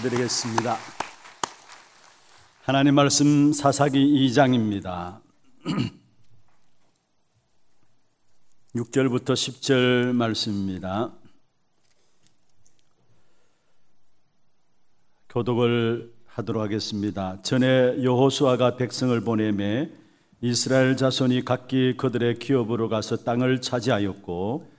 드리겠습니다. 하나님 말씀 사사기 2장입니다. 6절부터 10절 말씀입니다. 교독을 하도록 하겠습니다. 전에 여호수아가 백성을 보내매 이스라엘 자손이 각기 그들의 기업으로 가서 땅을 차지하였고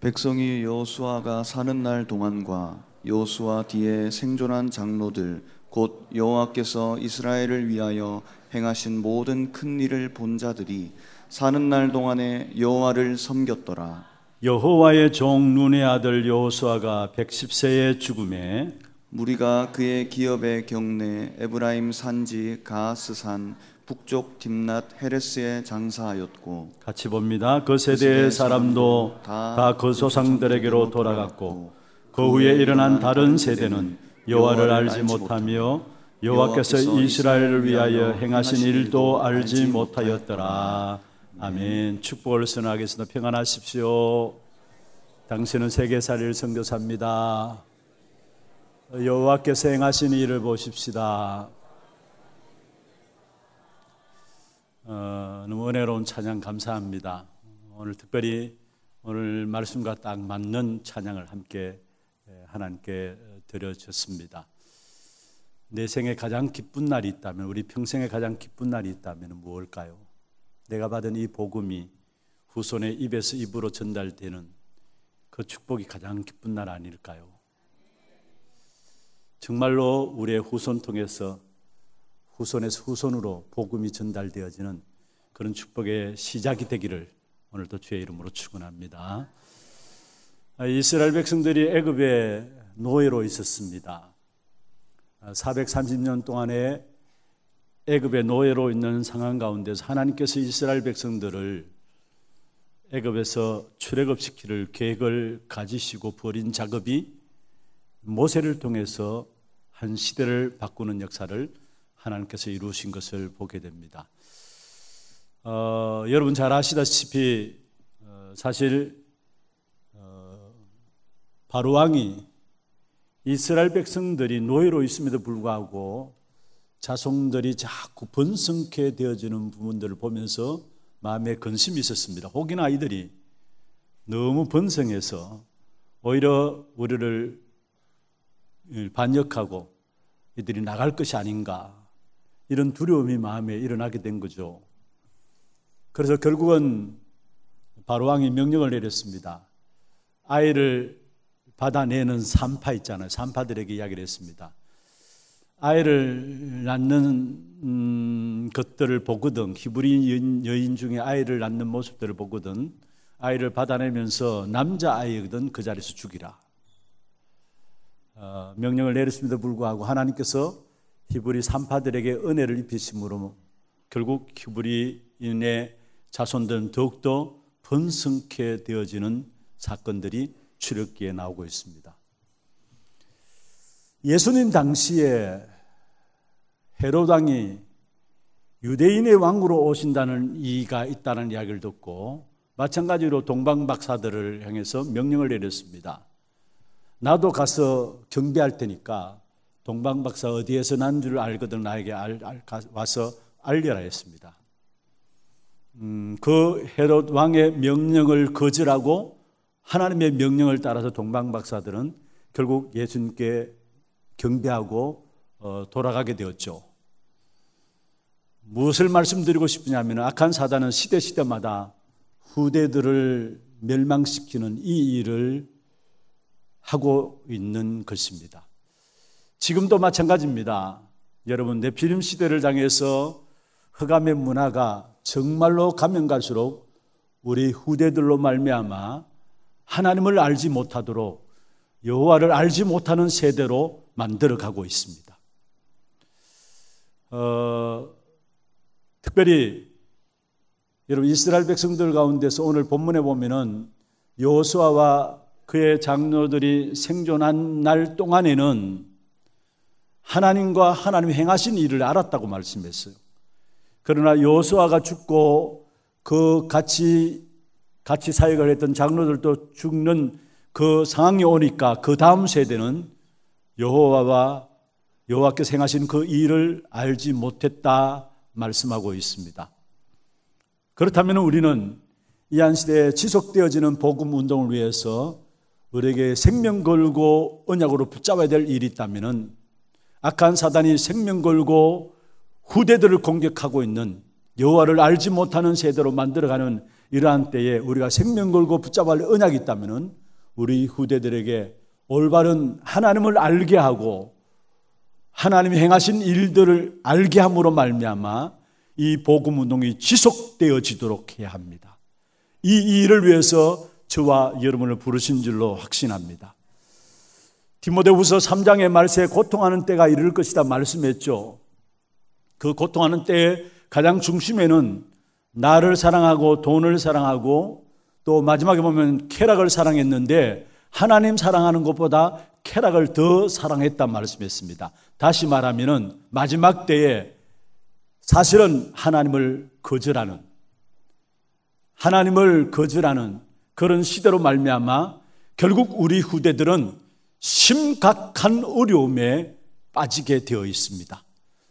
백성이 여호수아가 사는 날 동안과 요수와 뒤에 생존한 장로들 곧 여호와께서 이스라엘을 위하여 행하신 모든 큰 일을 본 자들이 사는 날 동안에 여호와를 섬겼더라. 여호와의 종 눈의 아들 여호수아가 110세에 죽음에 무리가 그의 기업의 경내 에브라임 산지 가스산 북쪽 딥낫 헤레스에 장사하였고 같이 봅니다. 그, 그 세대의 사람도 다그 그 소상들에게로 돌아갔고 그 후에 일어난 다른 세대는 여호와를 알지 못하며 여호와께서 이스라엘을 위하여 행하신 일도 알지 못하였더라. 아멘. 축복을 선하겠습니다. 평안하십시오. 당신은 세계사를 선교사입니다. 여호와께서 행하신 일을 보십시다. 어, 너무 은혜로운 찬양 감사합니다. 오늘 특별히 오늘 말씀과 딱 맞는 찬양을 함께 하나님께 드려졌습니다. 내 생에 가장 기쁜 날이 있다면, 우리 평생에 가장 기쁜 날이 있다면 무엇일까요? 내가 받은 이 복음이 후손의 입에서 입으로 전달되는 그 축복이 가장 기쁜 날 아닐까요? 정말로 우리의 후손 통해서 후손에서 후손으로 복음이 전달되어지는 그런 축복의 시작이 되기를 오늘도 주의 이름으로 축원합니다. 아, 이스라엘 백성들이 애굽의 노예로 있었습니다. 430년 아, 동안에 애굽의 노예로 있는 상황 가운데서 하나님께서 이스라엘 백성들을 애굽에서 출애굽시키를 계획을 가지시고 벌인 작업이 모세를 통해서 한 시대를 바꾸는 역사를 하나님께서 이루신 것을 보게 됩니다. 어, 여러분 잘 아시다시피 어, 사실 바로 왕이 이스라엘 백성들이 노예로 있음에도 불구하고 자손들이 자꾸 번성케 되어지는 부분들을 보면서 마음에 근심이 있었습니다. 혹이나 이들이 너무 번성해서 오히려 우리를 반역하고 이들이 나갈 것이 아닌가 이런 두려움이 마음에 일어나게 된 거죠. 그래서 결국은 바로 왕이 명령을 내렸습니다. 아이를 받아내는 산파 있잖아요. 산파들에게 이야기를 했습니다. 아이를 낳는 음, 것들을 보거든 히브리인 여인, 중에 아이를 낳는 모습들을 보거든 아이를 받아내면서 남자 아이거든 그 자리에서 죽이라 어, 명령을 내렸음에도 불구하고 하나님께서 히브리 산파들에게 은혜를 입히심으로 결국 히브리인의 자손들은 더욱더 번성케 되어지는 사건들이 출애기에 나오고 있습니다. 예수님 당시에 헤로당이 유대인의 왕으로 오신다는 이가 있다는 이야기를 듣고 마찬가지로 동방 박사들을 향해서 명령을 내렸습니다. 나도 가서 경비할 테니까 동방 박사 어디에서 난 줄 알거든 나에게 알, 알, 와서 알려라 했습니다. 음, 그 헤롯 왕의 명령을 거절하고 하나님의 명령을 따라서 동방 박사들은 결국 예수님께 경배하고 어, 돌아가게 되었죠. 무엇을 말씀드리고 싶냐면 악한 사단은 시대 시대마다 후대들을 멸망시키는 이 일을 하고 있는 것입니다. 지금도 마찬가지입니다. 여러분, 내피림 시대를 당해서 흑암의 문화가 정말로 가면 갈수록 우리 후대들로 말미암아 하나님을 알지 못하도록 여호와를 알지 못하는 세대로 만들어 가고 있습니다. 어, 특별히 여러분 이스라엘 백성들 가운데서 오늘 본문에 보면은 여호수아와 그의 장로들이 생존한 날 동안에는 하나님과 하나님 행하신 일을 알았다고 말씀했어요. 그러나 여호수아가 죽고 그 같이 같이 사역을 했던 장로들도 죽는 그 상황이 오니까 그 다음 세대는 여호와와 여호와께서 행하신 그 일을 알지 못했다 말씀하고 있습니다. 그렇다면 우리는 이한 시대에 지속되어지는 복음 운동을 위해서 우리에게 생명 걸고 언약으로 붙잡아야 될 일이 있다면 악한 사단이 생명 걸고 후대들을 공격하고 있는 여호와를 알지 못하는 세대로 만들어가는 이러한 때에 우리가 생명 걸고 붙잡을 은약이있다면 우리 후대들에게 올바른 하나님을 알게 하고 하나님이 행하신 일들을 알게 함으로 말미암아 이 복음 운동이 지속되어지도록 해야 합니다. 이 일을 위해서 저와 여러분을 부르신 줄로 확신합니다. 디모데후서 3장의 말세에 고통하는 때가 이를 것이다 말씀했죠. 그 고통하는 때의 가장 중심에는 나를 사랑하고 돈을 사랑하고 또 마지막에 보면 쾌락을 사랑했는데 하나님 사랑하는 것보다 쾌락을 더 사랑했단 말씀했습니다. 다시 말하면은 마지막 때에 사실은 하나님을 거절하는 하나님을 거절하는 그런 시대로 말미암아 결국 우리 후대들은 심각한 어려움에 빠지게 되어 있습니다.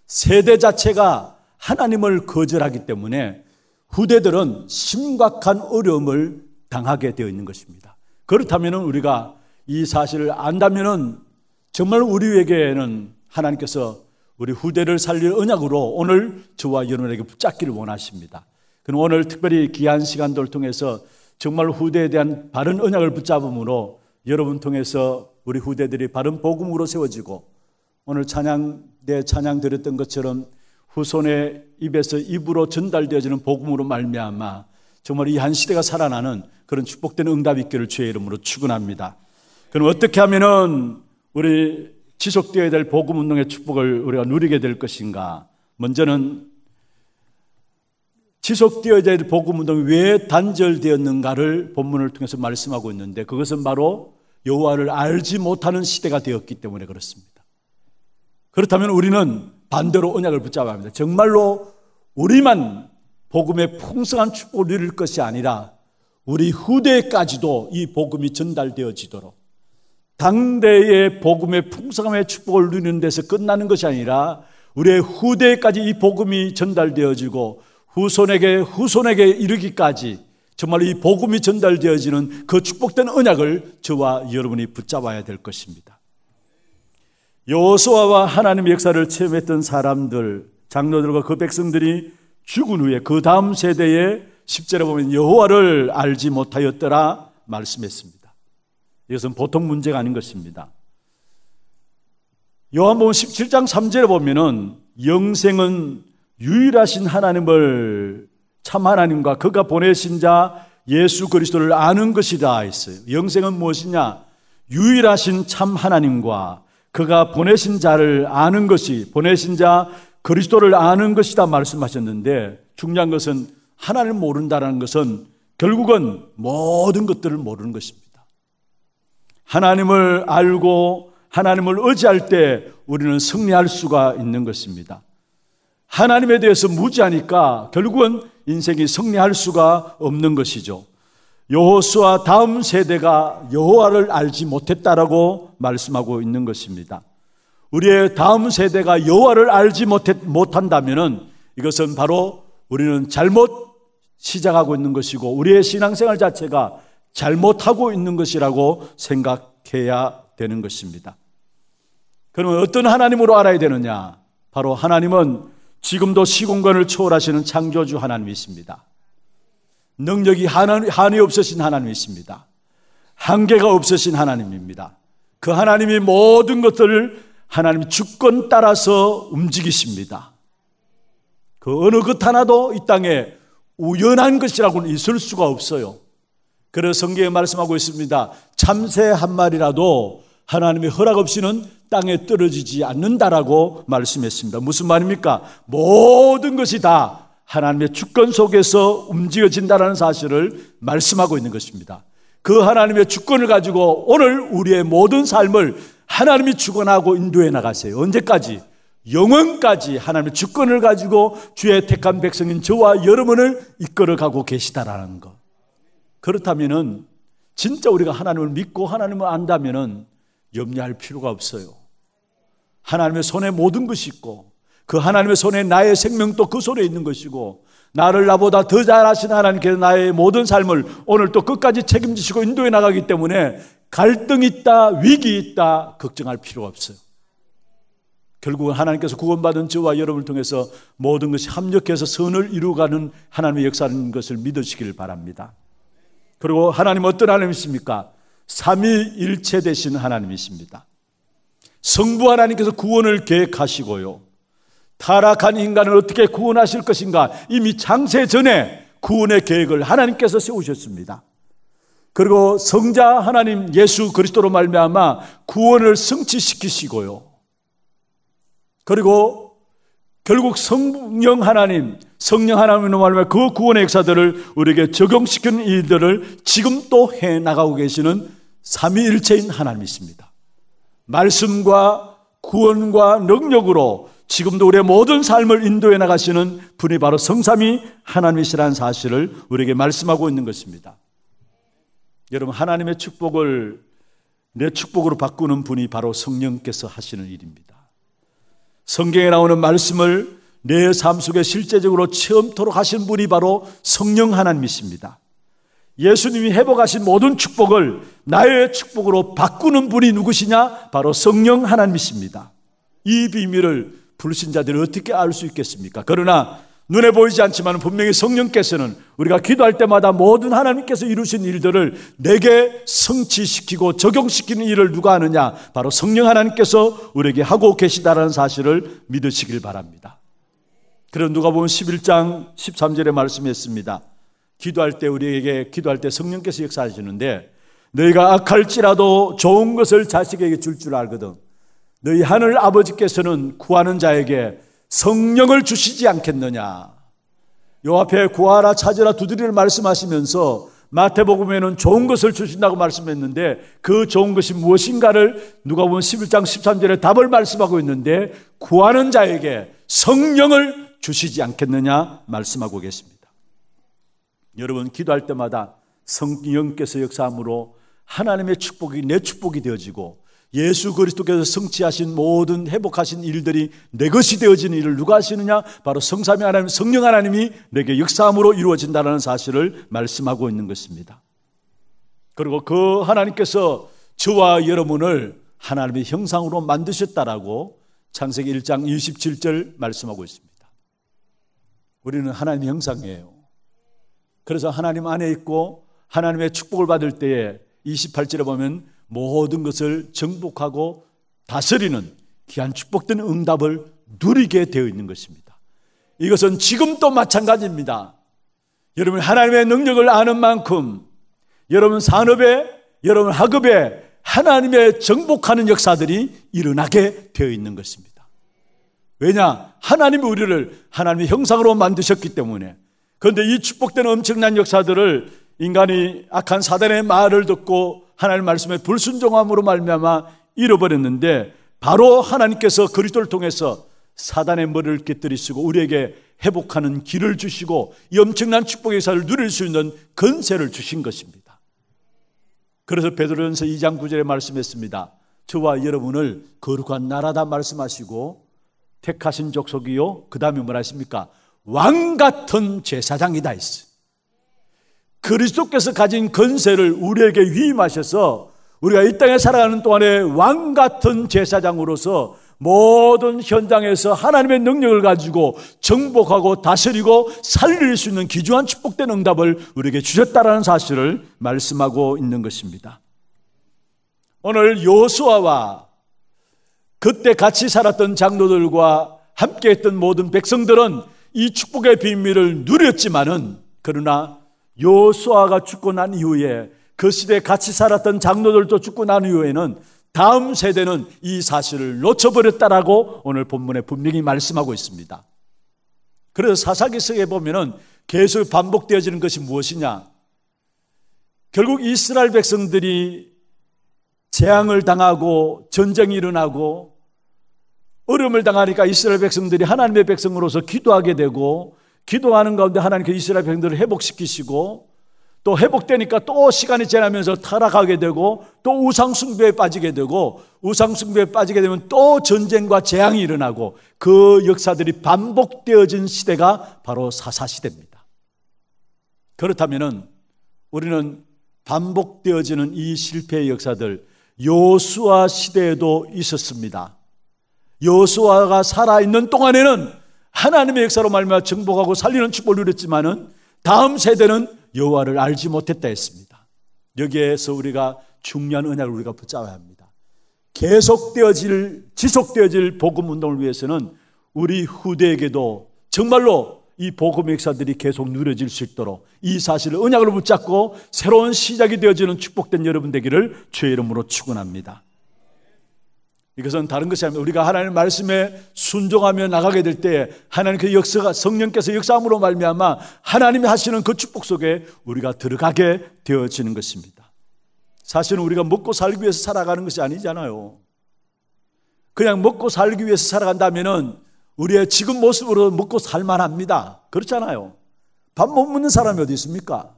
세대 자체가 하나님을 거절하기 때문에 후대들은 심각한 어려움을 당하게 되어 있는 것입니다. 그렇다면 우리가 이 사실을 안다면 정말 우리에게는 하나님께서 우리 후대를 살릴 언약으로 오늘 저와 여러분에게 붙잡기를 원하십니다. 그럼 오늘 특별히 귀한 시간들을 통해서 정말 후대에 대한 바른 언약을 붙잡음으로 여러분 통해서 우리 후대들이 바른 복음으로 세워지고 오늘 찬양 내 찬양 드렸던 것처럼 후손의 그 입에서 입으로 전달되어지는 복음으로 말미암아 정말 이 한 시대가 살아나는 그런 축복된 응답 있기를 주의 이름으로 축원합니다. 그럼 어떻게 하면은 우리 지속되어야 될 복음 운동의 축복을 우리가 누리게 될 것인가? 먼저는 지속되어야 될 복음 운동이 왜 단절되었는가를 본문을 통해서 말씀하고 있는데 그것은 바로 여호와를 알지 못하는 시대가 되었기 때문에 그렇습니다. 그렇다면 우리는 반대로 언약을 붙잡아야 합니다. 정말로 우리만 복음의 풍성한 축복을 누릴 것이 아니라 우리 후대까지도 이 복음이 전달되어지도록 당대의 복음의 풍성함의 축복을 누리는 데서 끝나는 것이 아니라 우리의 후대까지 이 복음이 전달되어지고 후손에게 후손에게 이르기까지 정말 이 복음이 전달되어지는 그 축복된 언약을 저와 여러분이 붙잡아야 될 것입니다. 여호수아와 하나님 역사를 체험했던 사람들, 장로들과 그 백성들이 죽은 후에 그 다음 세대에 십자로 보면 여호와를 알지 못하였더라 말씀했습니다. 이것은 보통 문제가 아닌 것입니다. 요한복음 17장 3절에 보면은 영생은 유일하신 하나님을 참 하나님과 그가 보내신 자 예수 그리스도를 아는 것이다 했어요. 영생은 무엇이냐? 유일하신 참 하나님과 그가 보내신 자를 아는 것이 보내신 자 그리스도를 아는 것이다 말씀하셨는데 중요한 것은 하나를 모른다라는 것은 결국은 모든 것들을 모르는 것입니다. 하나님을 알고 하나님을 의지할 때 우리는 승리할 수가 있는 것입니다. 하나님에 대해서 무지하니까 결국은 인생이 승리할 수가 없는 것이죠. 여호수아 다음 세대가 여호와를 알지 못했다라고 말씀하고 있는 것입니다. 우리의 다음 세대가 여호와를 알지 못한다면은 이것은 바로 우리는 잘못 시작하고 있는 것이고 우리의 신앙생활 자체가 잘못하고 있는 것이라고 생각해야 되는 것입니다. 그러면 어떤 하나님으로 알아야 되느냐? 바로 하나님은 지금도 시공간을 초월하시는 창조주 하나님이십니다. 능력이 하나님, 한이 없으신 하나님이십니다. 한계가 없으신 하나님입니다. 그 하나님이 모든 것들을 하나님 주권 따라서 움직이십니다. 그 어느 것 하나도 이 땅에 우연한 것이라고는 있을 수가 없어요. 그래서 성경에 말씀하고 있습니다. 참새 한 마리라도 하나님의 허락 없이는 땅에 떨어지지 않는다라고 말씀했습니다. 무슨 말입니까? 모든 것이 다 하나님의 주권 속에서 움직여진다는 사실을 말씀하고 있는 것입니다. 그 하나님의 주권을 가지고 오늘 우리의 모든 삶을 하나님이 주관하고 인도해 나가세요. 언제까지? 영원까지 하나님의 주권을 가지고 주의 택한 백성인 저와 여러분을 이끌어 가고 계시다라는 것. 그렇다면은 진짜 우리가 하나님을 믿고 하나님을 안다면은 염려할 필요가 없어요. 하나님의 손에 모든 것이 있고 그 하나님의 손에 나의 생명도 그 손에 있는 것이고 나를 나보다 더 잘 아시는 하나님께서 나의 모든 삶을 오늘 또 끝까지 책임지시고 인도해 나가기 때문에 갈등 있다, 위기 있다, 걱정할 필요 없어요. 결국은 하나님께서 구원받은 저와 여러분을 통해서 모든 것이 합력해서 선을 이루가는 하나님의 역사라는 것을 믿으시길 바랍니다. 그리고 하나님 어떤 하나님이십니까? 삼위일체 되신 하나님이십니다. 성부 하나님께서 구원을 계획하시고요. 타락한 인간을 어떻게 구원하실 것인가 이미 창세 전에 구원의 계획을 하나님께서 세우셨습니다. 그리고 성자 하나님 예수 그리스도로 말미암아 구원을 성취시키시고요. 그리고 결국 성령 하나님, 성령 하나님으로 말하면 그 구원의 역사들을 우리에게 적용시키는 일들을 지금 또해 나가고 계시는 삼위일체인 하나님이십니다. 말씀과 구원과 능력으로 지금도 우리의 모든 삶을 인도해 나가시는 분이 바로 성삼이 하나님이시라는 사실을 우리에게 말씀하고 있는 것입니다. 여러분 하나님의 축복을 내 축복으로 바꾸는 분이 바로 성령께서 하시는 일입니다. 성경에 나오는 말씀을 내 삶 속에 실제적으로 체험토록 하신 분이 바로 성령 하나님이십니다. 예수님이 회복하신 모든 축복을 나의 축복으로 바꾸는 분이 누구시냐? 바로 성령 하나님이십니다. 이 비밀을 불신자들이 어떻게 알 수 있겠습니까? 그러나 눈에 보이지 않지만 분명히 성령께서는 우리가 기도할 때마다 모든 하나님께서 이루신 일들을 내게 성취시키고 적용시키는 일을 누가 하느냐? 바로 성령 하나님께서 우리에게 하고 계시다라는 사실을 믿으시길 바랍니다. 그런 누가 보면 11장 13절에 말씀했습니다. 기도할 때 우리에게 기도할 때 성령께서 역사하시는데 너희가 악할지라도 좋은 것을 자식에게 줄줄 줄 알거든. 너희 하늘 아버지께서는 구하는 자에게 성령을 주시지 않겠느냐. 요 앞에 구하라 찾으라 두드리를 말씀하시면서 마태복음에는 좋은 것을 주신다고 말씀했는데 그 좋은 것이 무엇인가를 누가복음 11장 13절에 답을 말씀하고 있는데 구하는 자에게 성령을 주시지 않겠느냐 말씀하고 계십니다. 여러분 기도할 때마다 성령께서 역사함으로 하나님의 축복이 내 축복이 되어지고 예수 그리스도께서 성취하신 모든 회복하신 일들이 내 것이 되어지는 일을 누가 하시느냐? 바로 성삼위 하나님, 성령 하나님이 내게 역사함으로 이루어진다는 사실을 말씀하고 있는 것입니다. 그리고 그 하나님께서 저와 여러분을 하나님의 형상으로 만드셨다라고 창세기 1장 27절 말씀하고 있습니다. 우리는 하나님의 형상이에요. 그래서 하나님 안에 있고 하나님의 축복을 받을 때에 28절에 보면 모든 것을 정복하고 다스리는 귀한 축복된 응답을 누리게 되어 있는 것입니다. 이것은 지금도 마찬가지입니다. 여러분 하나님의 능력을 아는 만큼 여러분 산업에 여러분 학업에 하나님의 정복하는 역사들이 일어나게 되어 있는 것입니다. 왜냐? 하나님이 우리를 하나님의 형상으로 만드셨기 때문에. 그런데 이 축복된 엄청난 역사들을 인간이 악한 사단의 말을 듣고 하나님 말씀에 불순종함으로 말미암아 잃어버렸는데 바로 하나님께서 그리스도를 통해서 사단의 머리를 깨뜨리시고 우리에게 회복하는 길을 주시고 이 엄청난 축복의 사를 누릴 수 있는 근세를 주신 것입니다. 그래서 베드로전서 2장 9절에 말씀했습니다. 저와 여러분을 거룩한 나라다 말씀하시고 택하신 족속이요. 그다음에 뭐라 했습니까? 왕 같은 제사장이다 했어요. 그리스도께서 가진 권세를 우리에게 위임하셔서 우리가 이 땅에 살아가는 동안에 왕 같은 제사장으로서 모든 현장에서 하나님의 능력을 가지고 정복하고 다스리고 살릴 수 있는 기주한 축복된 응답을 우리에게 주셨다라는 사실을 말씀하고 있는 것입니다. 오늘 요수아와 그때 같이 살았던 장로들과 함께했던 모든 백성들은 이 축복의 비밀을 누렸지만은 그러나 요수아가 죽고 난 이후에 그 시대에 같이 살았던 장로들도 죽고 난 이후에는 다음 세대는 이 사실을 놓쳐버렸다라고 오늘 본문에 분명히 말씀하고 있습니다. 그래서 사사기서에 보면은 계속 반복되어지는 것이 무엇이냐? 결국 이스라엘 백성들이 재앙을 당하고 전쟁이 일어나고 어려움을 당하니까 이스라엘 백성들이 하나님의 백성으로서 기도하게 되고 기도하는 가운데 하나님께 이스라엘 백성들을 회복시키시고 또 회복되니까 또 시간이 지나면서 타락하게 되고 또 우상숭배에 빠지게 되고 우상숭배에 빠지게 되면 또 전쟁과 재앙이 일어나고 그 역사들이 반복되어진 시대가 바로 사사시대입니다. 그렇다면 우리는 반복되어지는 이 실패의 역사들 요수와 시대에도 있었습니다. 요수와가 살아있는 동안에는 하나님의 역사로 말미암아 정복하고 살리는 축복을 누렸지만은 다음 세대는 여호와를 알지 못했다 했습니다. 여기에서 우리가 중요한 은혜를 우리가 붙잡아야 합니다. 계속되어질 지속되어질 복음 운동을 위해서는 우리 후대에게도 정말로 이 복음 역사들이 계속 누려질 수 있도록 이 사실을 은약으로 붙잡고 새로운 시작이 되어지는 축복된 여러분 되기를 주의 이름으로 축원합니다. 이것은 다른 것이 아니라 우리가 하나님의 말씀에 순종하며 나가게 될 때 하나님의 그 역사가 성령께서 역사함으로 말미암아 하나님이 하시는 그 축복 속에 우리가 들어가게 되어지는 것입니다. 사실은 우리가 먹고 살기 위해서 살아가는 것이 아니잖아요. 그냥 먹고 살기 위해서 살아간다면은 우리의 지금 모습으로 먹고 살만합니다. 그렇잖아요. 밥 못 먹는 사람이 어디 있습니까?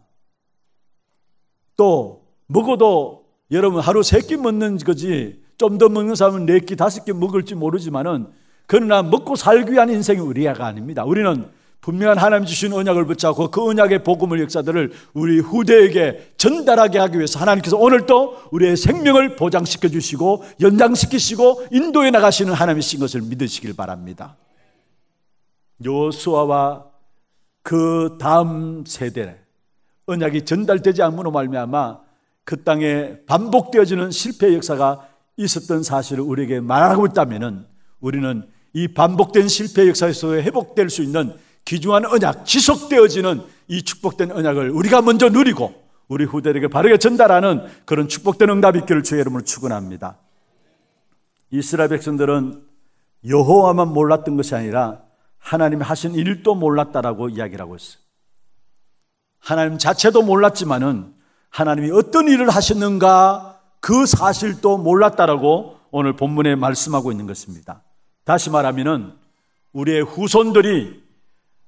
또 먹어도 여러분 하루 세 끼 먹는 거지 좀더 먹는 사람은 네 끼, 다섯 끼 먹을지 모르지만은 그러나 먹고 살기 위한 인생이 우리야가 아닙니다. 우리는 분명한 하나님 주신 언약을 붙잡고 그 언약의 복음을 역사들을 우리 후대에게 전달하게 하기 위해서 하나님께서 오늘도 우리의 생명을 보장시켜 주시고 연장시키시고 인도해 나가시는 하나님이신 것을 믿으시길 바랍니다. 요수아와 그 다음 세대 언약이 전달되지 않으로 말미암아 그 땅에 반복되어지는 실패의 역사가 있었던 사실을 우리에게 말하고 있다면 우리는 이 반복된 실패 역사에서 회복될 수 있는 기중한 언약, 지속되어지는 이 축복된 언약을 우리가 먼저 누리고 우리 후대에게 바르게 전달하는 그런 축복된 응답이 있기를 주의 이름으로 축원합니다. 이스라엘 백성들은 여호와만 몰랐던 것이 아니라 하나님이 하신 일도 몰랐다라고 이야기를 하고 있어요. 하나님 자체도 몰랐지만은 하나님이 어떤 일을 하셨는가 그 사실도 몰랐다라고 오늘 본문에 말씀하고 있는 것입니다. 다시 말하면 우리의 후손들이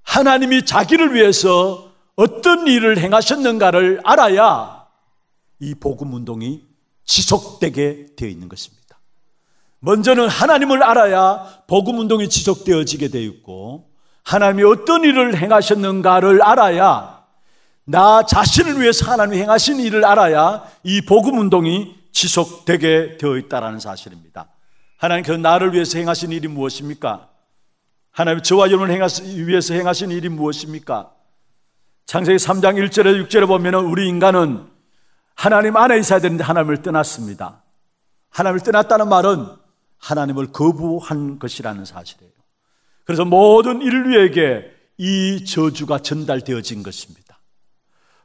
하나님이 자기를 위해서 어떤 일을 행하셨는가를 알아야 이 복음 운동이 지속되게 되어 있는 것입니다. 먼저는 하나님을 알아야 복음 운동이 지속되어지게 되어 있고 하나님이 어떤 일을 행하셨는가를 알아야 나 자신을 위해서 하나님이 행하신 일을 알아야 이 복음 운동이 지속되게 되어 있다라는 사실입니다. 하나님께서 나를 위해서 행하신 일이 무엇입니까? 하나님 저와 여러분을 행하시, 위해서 행하신 일이 무엇입니까? 창세기 3장 1절에 6절에 보면 우리 인간은 하나님 안에 있어야 되는데 하나님을 떠났습니다. 하나님을 떠났다는 말은 하나님을 거부한 것이라는 사실이에요. 그래서 모든 인류에게 이 저주가 전달되어진 것입니다.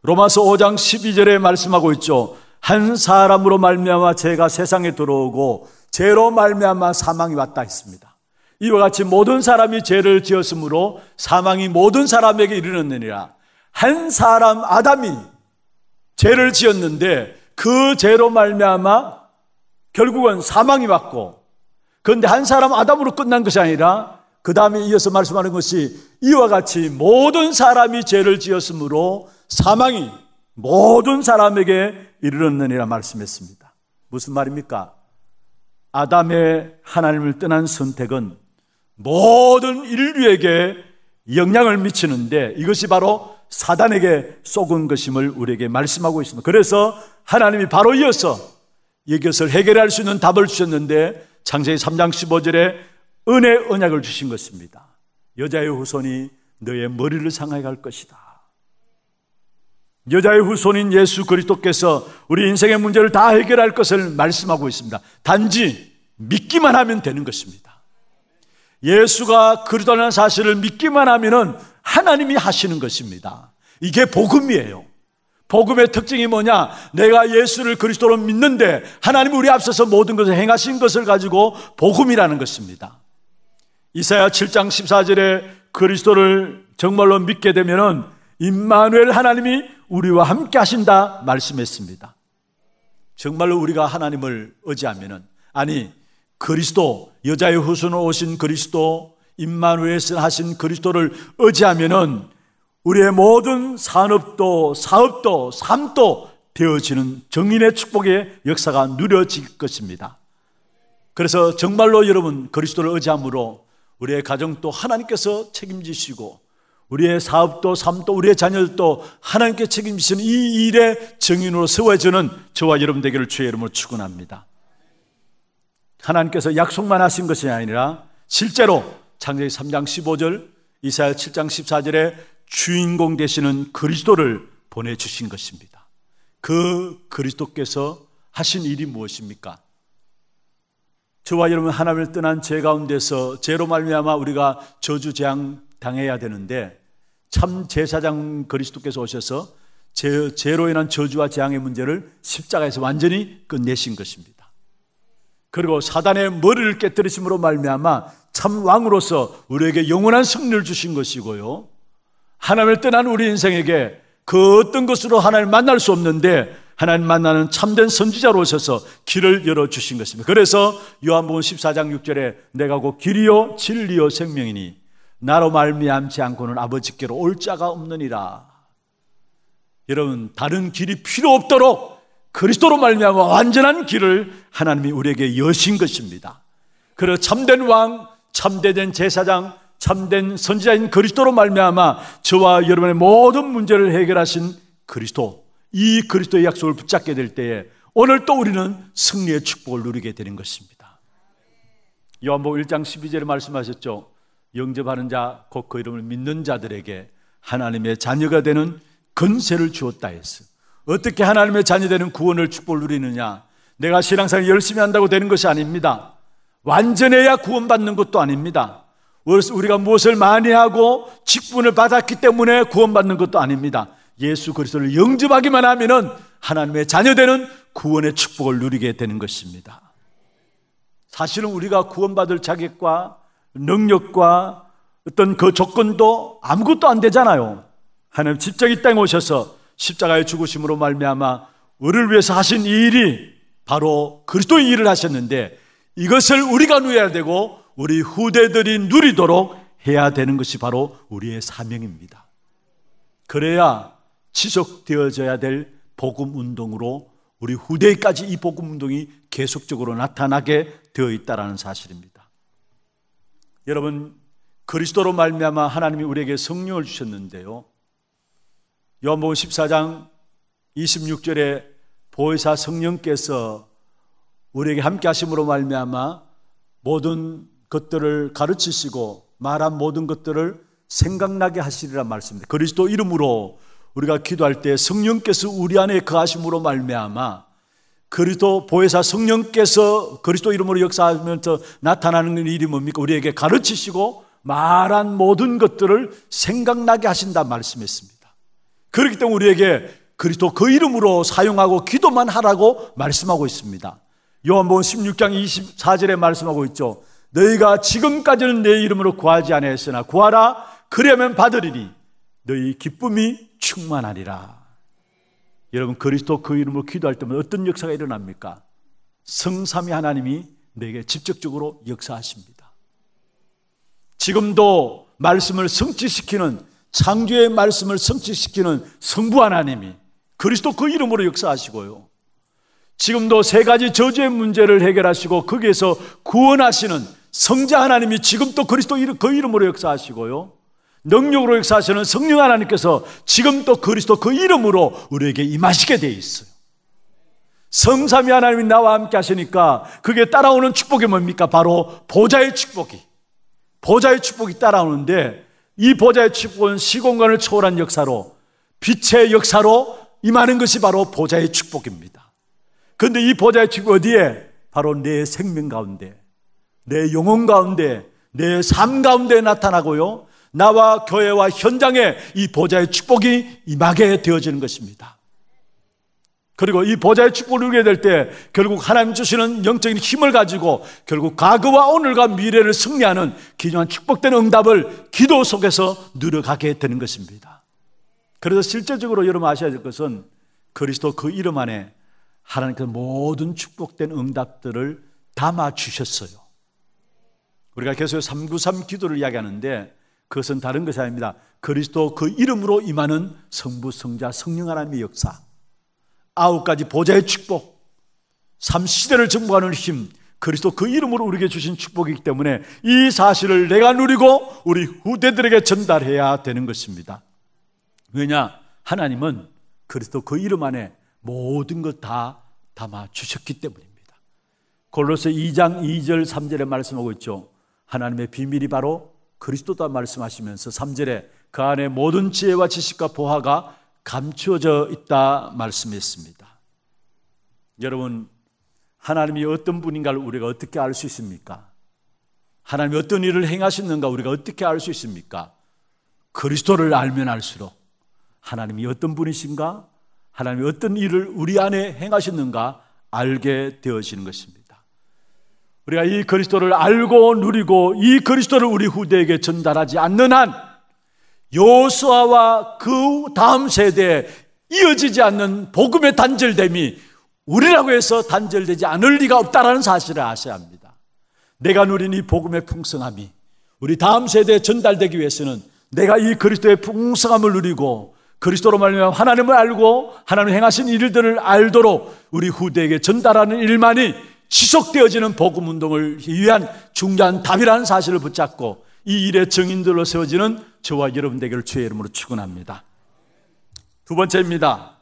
로마서 5장 12절에 말씀하고 있죠. 한 사람으로 말미암아 죄가 세상에 들어오고 죄로 말미암아 사망이 왔다 했습니다. 이와 같이 모든 사람이 죄를 지었으므로 사망이 모든 사람에게 이르느니라. 한 사람 아담이 죄를 지었는데 그 죄로 말미암아 결국은 사망이 왔고 그런데 한 사람 아담으로 끝난 것이 아니라 그 다음에 이어서 말씀하는 것이 이와 같이 모든 사람이 죄를 지었으므로 사망이 모든 사람에게 이르렀느니라 말씀했습니다. 무슨 말입니까? 아담의 하나님을 떠난 선택은 모든 인류에게 영향을 미치는데 이것이 바로 사단에게 속은 것임을 우리에게 말씀하고 있습니다. 그래서 하나님이 바로 이어서 이것을 해결할 수 있는 답을 주셨는데 창세기 3장 15절에 은혜 언약을 주신 것입니다. 여자의 후손이 너의 머리를 상하게 할 것이다. 여자의 후손인 예수 그리스도께서 우리 인생의 문제를 다 해결할 것을 말씀하고 있습니다. 단지 믿기만 하면 되는 것입니다. 예수가 그리스도라는 사실을 믿기만 하면은 하나님이 하시는 것입니다. 이게 복음이에요. 복음의 특징이 뭐냐? 내가 예수를 그리스도로 믿는데 하나님 우리 앞서서 모든 것을 행하신 것을 가지고 복음이라는 것입니다. 이사야 7장 14절에 그리스도를 정말로 믿게 되면은 임마누엘 하나님이 우리와 함께 하신다 말씀했습니다. 정말로 우리가 하나님을 의지하면은 아니 그리스도 여자의 후손으로 오신 그리스도 임마누엘 하신 그리스도를 의지하면은 우리의 모든 산업도 사업도 삶도 되어지는 정인의 축복의 역사가 누려질 것입니다. 그래서 정말로 여러분 그리스도를 의지함으로 우리의 가정도 하나님께서 책임지시고 우리의 사업도 삶도 우리의 자녀들도 하나님께 책임지시는 이 일의 증인으로 세워주는 저와 여러분 되기를 주의 이름으로 축원합니다. 하나님께서 약속만 하신 것이 아니라 실제로 창세기 3장 15절, 이사야 7장 14절에 주인공 되시는 그리스도를 보내 주신 것입니다. 그 그리스도께서 하신 일이 무엇입니까? 저와 여러분 하나님을 떠난 죄 가운데서 죄로 말미암아 우리가 저주 재앙 당해야 되는데 참 제사장 그리스도께서 오셔서 제, 죄로 인한 저주와 재앙의 문제를 십자가에서 완전히 끝내신 것입니다. 그리고 사단의 머리를 깨뜨리심으로 말미암아 참 왕으로서 우리에게 영원한 승리를 주신 것이고요. 하나님을 떠난 우리 인생에게 그 어떤 것으로 하나님을 만날 수 없는데 하나님 만나는 참된 선지자로 오셔서 길을 열어주신 것입니다. 그래서 요한복음 14장 6절에 내가 곧 길이요 진리요 생명이니 나로 말미암지 않고는 아버지께로 올 자가 없느니라. 여러분 다른 길이 필요 없도록 그리스도로 말미암아 완전한 길을 하나님이 우리에게 여신 것입니다. 그러 참된 왕, 참된 제사장, 참된 선지자인 그리스도로 말미암아 저와 여러분의 모든 문제를 해결하신 그리스도, 이 그리스도의 약속을 붙잡게 될 때에 오늘 또 우리는 승리의 축복을 누리게 되는 것입니다. 요한복 1장 12절에 말씀하셨죠. 영접하는 자, 곧 그 이름을 믿는 자들에게 하나님의 자녀가 되는 근세를 주었다 했어. 어떻게 하나님의 자녀 되는 구원을 축복을 누리느냐? 내가 신앙생활 열심히 한다고 되는 것이 아닙니다. 완전해야 구원받는 것도 아닙니다. 우리가 무엇을 많이 하고 직분을 받았기 때문에 구원받는 것도 아닙니다. 예수 그리스도를 영접하기만 하면은 하나님의 자녀 되는 구원의 축복을 누리게 되는 것입니다. 사실은 우리가 구원받을 자격과 능력과 어떤 그 조건도 아무것도 안 되잖아요. 하나님 직접 이 땅에 오셔서 십자가의 죽으심으로 말미암아 우리를 위해서 하신 이 일이 바로 그리스도의 일을 하셨는데 이것을 우리가 누려야 되고 우리 후대들이 누리도록 해야 되는 것이 바로 우리의 사명입니다. 그래야 지속되어져야 될 복음 운동으로 우리 후대까지 이 복음 운동이 계속적으로 나타나게 되어 있다라는 사실입니다. 여러분 그리스도로 말미암아 하나님이 우리에게 성령을 주셨는데요. 요한복음 14장 26절에 보혜사 성령께서 우리에게 함께 하심으로 말미암아 모든 것들을 가르치시고 말한 모든 것들을 생각나게 하시리라 말씀입니다. 그리스도 이름으로 우리가 기도할 때 성령께서 우리 안에 거하심으로 말미암아 그리스도 보혜사 성령께서 그리스도 이름으로 역사하면서 나타나는 일이 뭡니까? 우리에게 가르치시고 말한 모든 것들을 생각나게 하신다 말씀했습니다. 그렇기 때문에 우리에게 그리스도 그 이름으로 사용하고 기도만 하라고 말씀하고 있습니다. 요한복음 16장 24절에 말씀하고 있죠. 너희가 지금까지는 내 이름으로 구하지 아니했으나 구하라 그러면 받으리니 너희 기쁨이 충만하리라. 여러분 그리스도 그 이름으로 기도할 때면 어떤 역사가 일어납니까? 성삼위 하나님이 내게 직접적으로 역사하십니다. 지금도 말씀을 성취시키는 창조의 말씀을 성취시키는 성부 하나님이 그리스도 그 이름으로 역사하시고요. 지금도 세 가지 저주의 문제를 해결하시고 거기에서 구원하시는 성자 하나님이 지금도 그리스도 그 이름으로 역사하시고요. 능력으로 역사하시는 성령 하나님께서 지금 도 그리스도 그 이름으로 우리에게 임하시게 돼 있어요. 성삼위 하나님이 나와 함께 하시니까 그게 따라오는 축복이 뭡니까? 바로 보좌의 축복이. 보좌의 축복이 따라오는데 이 보좌의 축복은 시공간을 초월한 역사로 빛의 역사로 임하는 것이 바로 보좌의 축복입니다. 그런데 이 보좌의 축복 어디에? 바로 내 생명 가운데, 내 영혼 가운데, 내 삶 가운데 나타나고요. 나와 교회와 현장에 이 보좌의 축복이 임하게 되어지는 것입니다. 그리고 이 보좌의 축복을 누리게 될 때 결국 하나님 주시는 영적인 힘을 가지고 결국 과거와 오늘과 미래를 승리하는 기묘한 축복된 응답을 기도 속에서 누려가게 되는 것입니다. 그래서 실제적으로 여러분 아셔야 될 것은 그리스도 그 이름 안에 하나님께서 모든 축복된 응답들을 담아 주셨어요. 우리가 계속 393 기도를 이야기하는데 그것은 다른 것이 아닙니다. 그리스도 그 이름으로 임하는 성부, 성자, 성령 하나님의 역사. 아홉 가지 보좌의 축복. 삼 시대를 정복하는 힘. 그리스도 그 이름으로 우리에게 주신 축복이기 때문에 이 사실을 내가 누리고 우리 후대들에게 전달해야 되는 것입니다. 왜냐? 하나님은 그리스도 그 이름 안에 모든 것 다 담아 주셨기 때문입니다. 골로새 2장 2절 3절에 말씀하고 있죠. 하나님의 비밀이 바로 그리스도다 말씀하시면서 3절에 그 안에 모든 지혜와 지식과 보화가 감추어져 있다 말씀했습니다. 여러분, 하나님이 어떤 분인가를 우리가 어떻게 알 수 있습니까? 하나님이 어떤 일을 행하셨는가 우리가 어떻게 알 수 있습니까? 그리스도를 알면 알수록 하나님이 어떤 분이신가? 하나님이 어떤 일을 우리 안에 행하셨는가 알게 되어지는 것입니다. 우리가 이 그리스도를 알고 누리고 이 그리스도를 우리 후대에게 전달하지 않는 한 요수아와 그 다음 세대에 이어지지 않는 복음의 단절됨이 우리라고 해서 단절되지 않을 리가 없다라는 사실을 아셔야 합니다. 내가 누린 이 복음의 풍성함이 우리 다음 세대에 전달되기 위해서는 내가 이 그리스도의 풍성함을 누리고 그리스도로 말미암아 하나님을 알고 하나님 행하신 일들을 알도록 우리 후대에게 전달하는 일만이 지속되어지는 복음 운동을 위한 중요한 답이라는 사실을 붙잡고 이 일의 증인들로 세워지는 저와 여러분 되기를 주의 이름으로 축원합니다. 두 번째입니다.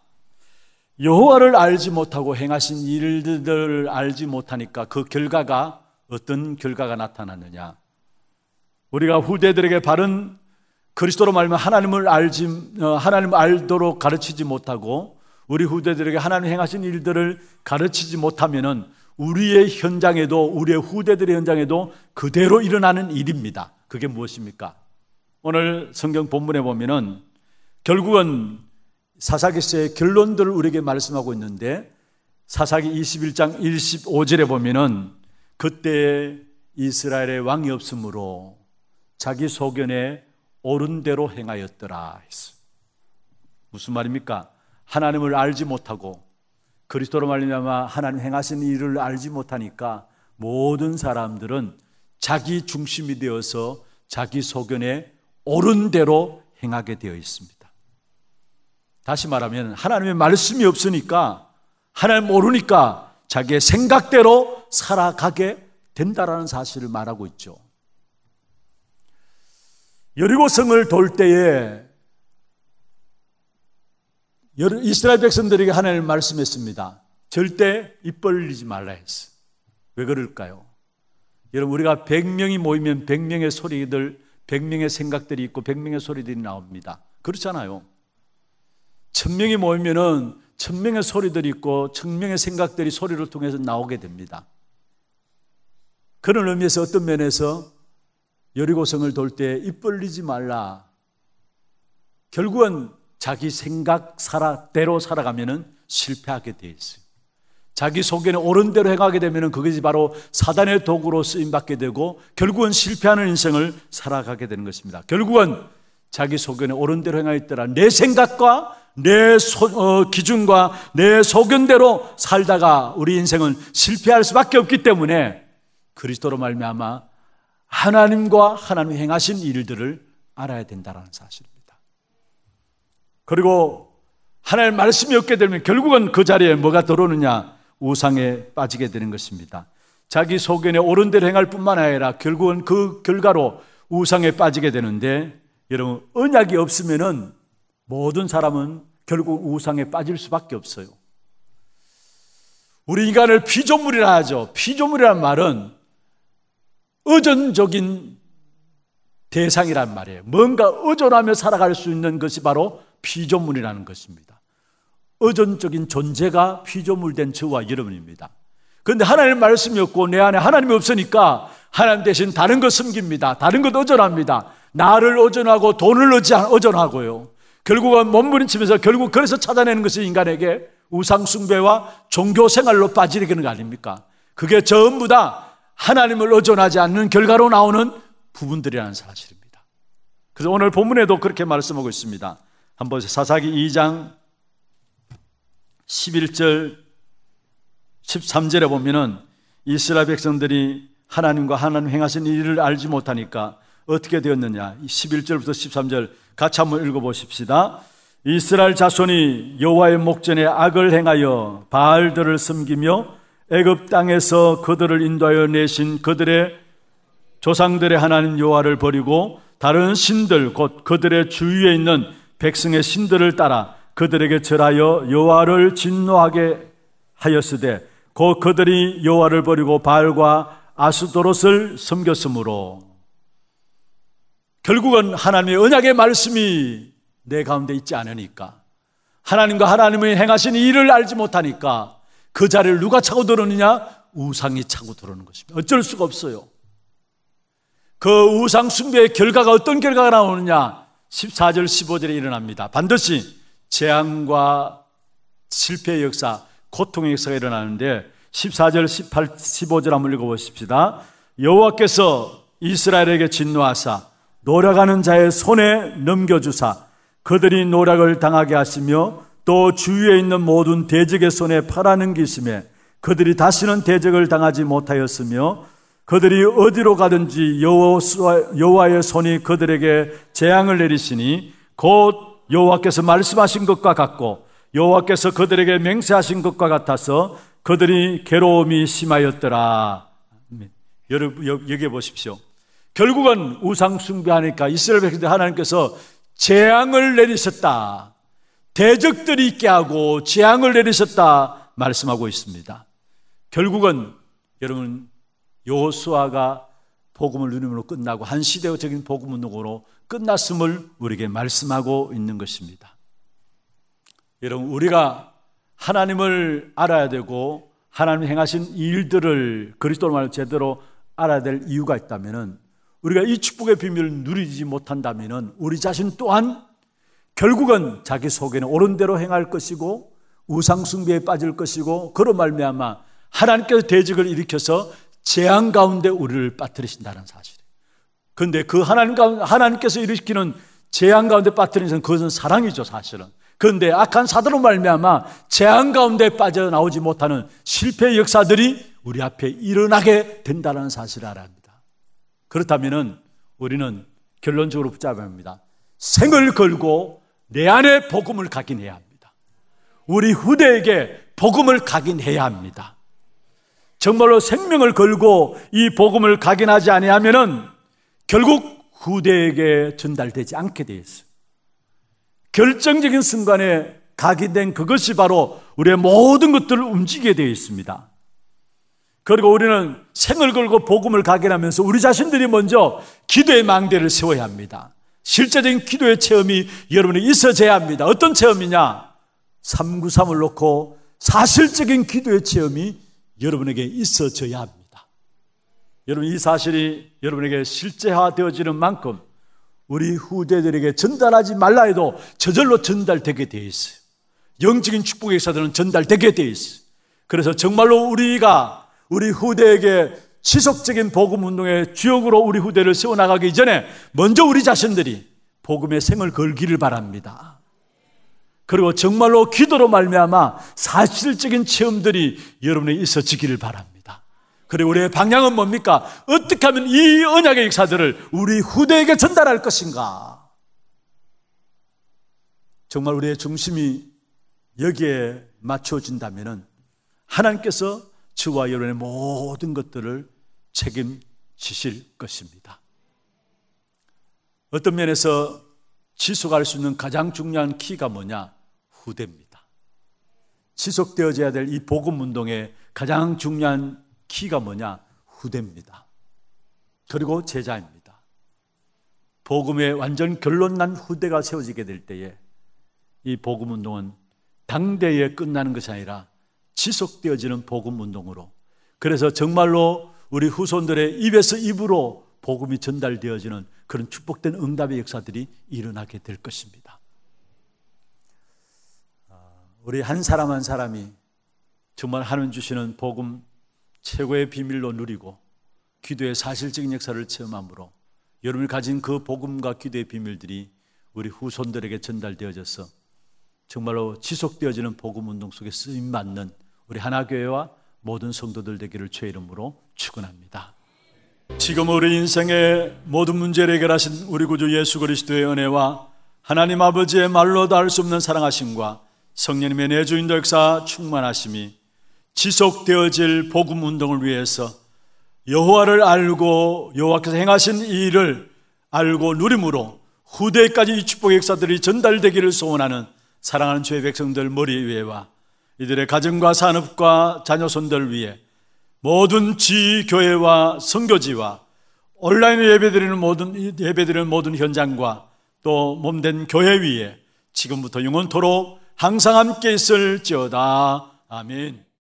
여호와를 알지 못하고 행하신 일들을 알지 못하니까 그 결과가 어떤 결과가 나타났느냐? 우리가 후대들에게 바른 그리스도로 말하면 하나님을 알지 어, 하나님 알도록 가르치지 못하고 우리 후대들에게 하나님 행하신 일들을 가르치지 못하면은 우리의 현장에도 우리의 후대들의 현장에도 그대로 일어나는 일입니다. 그게 무엇입니까? 오늘 성경 본문에 보면은 결국은 사사기서의 결론들을 우리에게 말씀하고 있는데 사사기 21장 15절에 보면은 그때 이스라엘의 왕이 없으므로 자기 소견에 옳은 대로 행하였더라 했어 무슨 말입니까? 하나님을 알지 못하고 그리스도로 말미암아 하나님 행하신 일을 알지 못하니까 모든 사람들은 자기 중심이 되어서 자기 소견에 옳은 대로 행하게 되어 있습니다. 다시 말하면 하나님의 말씀이 없으니까 하나님 모르니까 자기의 생각대로 살아가게 된다라는 사실을 말하고 있죠. 여리고성을 돌 때에 이스라엘 백성들에게 하나님 말씀했습니다. 절대 입 벌리지 말라 했어. 왜 그럴까요? 여러분 우리가 100명이 모이면 100명의 소리들, 100명의 생각들이 있고 100명의 소리들이 나옵니다. 그렇잖아요. 1000명이 모이면은 1000명의 소리들이 있고 1000명의 생각들이 소리를 통해서 나오게 됩니다. 그런 의미에서 어떤 면에서 여리고성을 돌 때 입 벌리지 말라. 결국은 자기 생각 살아, 대로 살아가면은 실패하게 돼 있어요. 자기 속에는 옳은 대로 행하게 되면은 그것이 바로 사단의 도구로 쓰임 받게 되고 결국은 실패하는 인생을 살아가게 되는 것입니다. 결국은 자기 속에는 옳은 대로 행하였더라. 내 생각과 내 소, 어, 기준과 내 소견대로 살다가 우리 인생은 실패할 수밖에 없기 때문에 그리스도로 말미암아 하나님과 하나님 행하신 일들을 알아야 된다라는 사실. 그리고 하나의 말씀이 없게 되면 결국은 그 자리에 뭐가 들어오느냐? 우상에 빠지게 되는 것입니다. 자기 소견에 옳은 대로 행할 뿐만 아니라 결국은 그 결과로 우상에 빠지게 되는데 여러분 언약이 없으면은 모든 사람은 결국 우상에 빠질 수밖에 없어요. 우리 인간을 피조물이라 하죠. 피조물이란 말은 의존적인 대상이란 말이에요. 뭔가 의존하며 살아갈 수 있는 것이 바로 피조물이라는 것입니다. 의존적인 존재가 피조물된 저와 여러분입니다. 그런데 하나님 말씀이 없고 내 안에 하나님이 없으니까 하나님 대신 다른 것 섬깁니다. 다른 것 의존합니다. 나를 의존하고 돈을 의존하고요. 결국은 몸부림치면서 결국 그래서 찾아내는 것이 인간에게 우상숭배와 종교생활로 빠지게 되는 거 아닙니까? 그게 전부 다 하나님을 의존하지 않는 결과로 나오는 부분들이라는 사실입니다. 그래서 오늘 본문에도 그렇게 말씀하고 있습니다. 한번 사사기 2장 11절 13절에 보면은 이스라엘 백성들이 하나님과 하나님 행하신 일을 알지 못하니까 어떻게 되었느냐. 11절부터 13절 같이 한번 읽어보십시다. 이스라엘 자손이 여호와의 목전에 악을 행하여 바알들을 섬기며 애굽 땅에서 그들을 인도하여 내신 그들의 조상들의 하나님 여호와를 버리고 다른 신들 곧 그들의 주위에 있는 백성의 신들을 따라 그들에게 절하여 여호와를 진노하게 하였으되 곧 그들이 여호와를 버리고 바알과 아스도롯을 섬겼으므로 결국은 하나님의 언약의 말씀이 내 가운데 있지 않으니까 하나님과 하나님의 행하신 일을 알지 못하니까 그 자리를 누가 차고 들었느냐 우상이 차고 들어오는 것입니다. 어쩔 수가 없어요. 그 우상 숭배의 결과가 어떤 결과가 나오느냐? 14절 15절에 일어납니다. 반드시 재앙과 실패의 역사, 고통의 역사가 일어나는데 14절 18 15절 한번 읽어 보십시다. 여호와께서 이스라엘에게 진노하사 노력하는 자의 손에 넘겨 주사 그들이 노력을 당하게 하시며 또 주위에 있는 모든 대적의 손에 팔아넘기심에 그들이 다시는 대적을 당하지 못하였으며 그들이 어디로 가든지 여호와의 손이 그들에게 재앙을 내리시니 곧 여호와께서 말씀하신 것과 같고 여호와께서 그들에게 맹세하신 것과 같아서 그들이 괴로움이 심하였더라. 여러분 여기 보십시오. 결국은 우상 숭배하니까 이스라엘 백성들 하나님께서 재앙을 내리셨다. 대적들이 있게 하고 재앙을 내리셨다 말씀하고 있습니다. 결국은 여러분 요호수아가 복음을 누림으로 끝나고 한 시대적인 복음 운동으로 끝났음을 우리에게 말씀하고 있는 것입니다. 여러분 우리가 하나님을 알아야 되고 하나님 행하신 일들을 그리스도로 말 제대로 알아야 될 이유가 있다면 우리가 이 축복의 비밀을 누리지 못한다면 우리 자신 또한 결국은 자기 속에는 옳은 대로 행할 것이고 우상 숭배에 빠질 것이고 그런 말미암아 하나님께서 대적을 일으켜서 재앙 가운데 우리를 빠뜨리신다는 사실. 그런데 그 하나님 가운데, 하나님께서 일으키는 재앙 가운데 빠뜨리는 그것은 사랑이죠, 사실은. 그런데 악한 사도로 말미암아 재앙 가운데 빠져나오지 못하는 실패 역사들이 우리 앞에 일어나게 된다는 사실을 알아야 합니다. 그렇다면 우리는 결론적으로 붙잡아야 합니다. 생을 걸고 내 안에 복음을 각인해야 합니다. 우리 후대에게 복음을 각인해야 합니다. 정말로 생명을 걸고 이 복음을 각인하지 아니하면 결국 후대에게 전달되지 않게 되어 있어요. 결정적인 순간에 각인된 그것이 바로 우리의 모든 것들을 움직이게 되어 있습니다. 그리고 우리는 생을 걸고 복음을 각인하면서 우리 자신들이 먼저 기도의 망대를 세워야 합니다. 실제적인 기도의 체험이 여러분이 있어져야 합니다. 어떤 체험이냐? 393을 놓고 사실적인 기도의 체험이 여러분에게 있어져야 합니다. 여러분 이 사실이 여러분에게 실제화되어지는 만큼 우리 후대들에게 전달하지 말라 해도 저절로 전달되게 되어 있어요. 영적인 축복의 역사들은 전달되게 되어 있어요. 그래서 정말로 우리가 우리 후대에게 지속적인 복음 운동의 주역으로 우리 후대를 세워나가기 전에 먼저 우리 자신들이 복음의 생을 걸기를 바랍니다. 그리고 정말로 기도로 말미암아 사실적인 체험들이 여러분에 있어지기를 바랍니다. 그리고 우리의 방향은 뭡니까? 어떻게 하면 이 언약의 역사들을 우리 후대에게 전달할 것인가? 정말 우리의 중심이 여기에 맞춰진다면 하나님께서 저와 여러분의 모든 것들을 책임지실 것입니다. 어떤 면에서 지속할 수 있는 가장 중요한 키가 뭐냐? 후대입니다. 지속되어져야 될 이 복음 운동의 가장 중요한 키가 뭐냐? 후대입니다. 그리고 제자입니다. 복음의 완전 결론 난 후대가 세워지게 될 때에 이 복음 운동은 당대에 끝나는 것이 아니라 지속되어지는 복음 운동으로 그래서 정말로 우리 후손들의 입에서 입으로 복음이 전달되어지는 그런 축복된 응답의 역사들이 일어나게 될 것입니다. 우리 한 사람 한 사람이 정말 하나님 주시는 복음 최고의 비밀로 누리고 기도의 사실적인 역사를 체험함으로 여러분이 가진 그 복음과 기도의 비밀들이 우리 후손들에게 전달되어져서 정말로 지속되어지는 복음 운동 속에 쓰임 맞는 우리 하나교회와 모든 성도들 되기를 주의 이름으로 축원합니다. 지금 우리 인생의 모든 문제를 해결하신 우리 구주 예수 그리스도의 은혜와 하나님 아버지의 말로 다할수 없는 사랑하심과 성령님의 내주인도 역사 충만하심이 지속되어질 복음 운동을 위해서 여호와를 알고 여호와께서 행하신 일을 알고 누림으로 후대까지 이 축복의 역사들이 전달되기를 소원하는 사랑하는 주의 백성들 머리 위에와 이들의 가정과 산업과 자녀손들 위에 모든 지교회와 성교지와온라인으 예배드리는 모든 예배드리는 모든 현장과 또 몸된 교회 위에 지금부터 영원토록 항상 함께 있을지어다. 아멘.